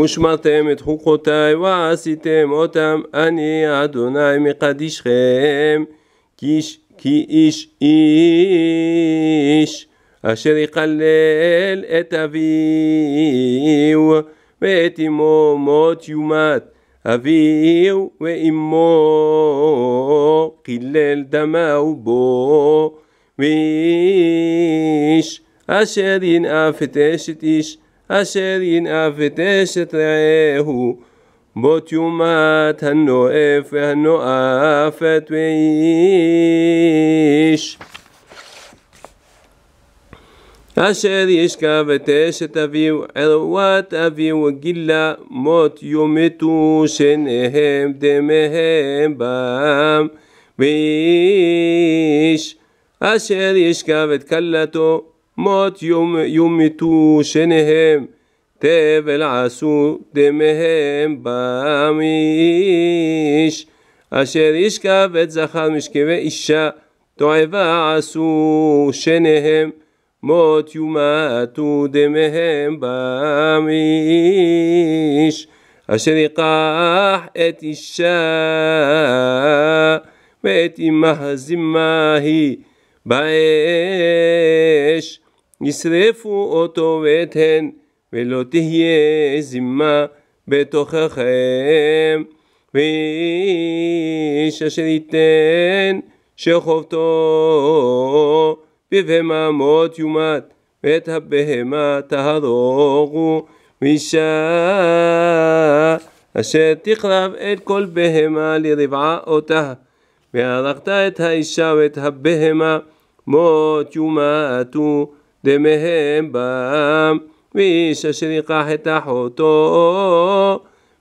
ושמרתם את חוקותיי ועשיתם אותם אני אדוני מקדישכם כי איש, איש אשר יחלל את אביו ואת אמו מות יומת אביו ואמו חילל דמהו בו ואיש אשר ינאף את אשת איש אשר ינאף את אשת רעהו בו תיומת הנואף והנואפת ואיש. אשר ישכב את אשת אביו, ערוות אביו גילה, מות יומתו שניהם דמיהם בם ואיש. אשר ישכב את כלתו מות יומיתו שניהם, תבל עשו דמיהם במיש. אשר ישכב את זכר משכבי אישה, תועבה עשו שניהם, מות יומתו דמיהם במיש. אשר יקח את אישה ואת אמה הזימה היא באש. ישרפו אותו ואת הן, ולא תהיה זימה בתוככם. ואיש אשר ייתן שחובתו בבהמות יומת, ואת הבהמה תהרוגו, ואישה אשר תכרב את כל בהמה לרבעה אותה, והרגת את האישה ואת הבהמה מות יומתו. דמהם בם, ואיש אשר ייקח את אחותו,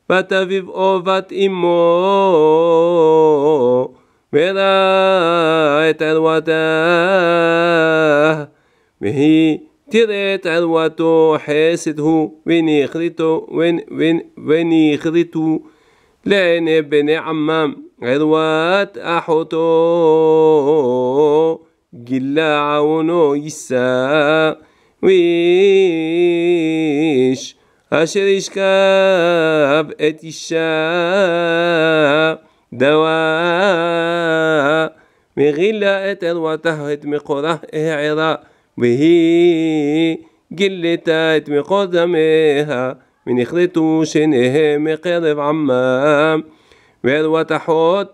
בת אביו או בת אמו, וראה את ערוותה, והיא תראה את ערוותו, חסד הוא, ונכרתו, לעיני בני עמם, ערוות אחותו. جلا عونو يسا ويش أشر يشكاب اتشا دواء مغلا اتر وتهت مقره عراء وهي جلتات مقدمها من اخلتو شنه مقرب عمام ويروى تحوت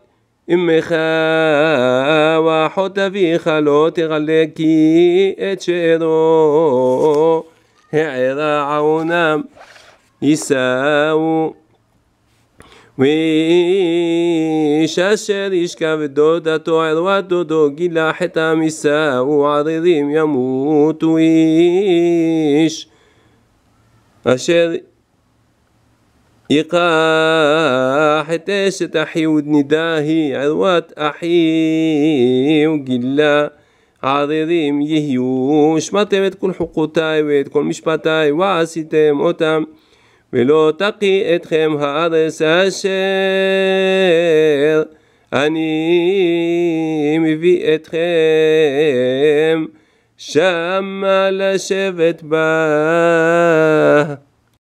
امها وحط في خلوت غلكي اتشيرو هعرا عونام يساو ويشاشر يشكب الدودة تعر ودودو جلا حتى مساء وعرضهم يموت ويش أشر يقاح حتى تحي ودني داهي عذوات أحي وقلا عظيم يهيوش ما تمت كل حقوتاي ويت كل مشبتاي واسيتم أتم ולא תקיא אתכם הארץ אשר אני מביא אתכם שמה לשבת בה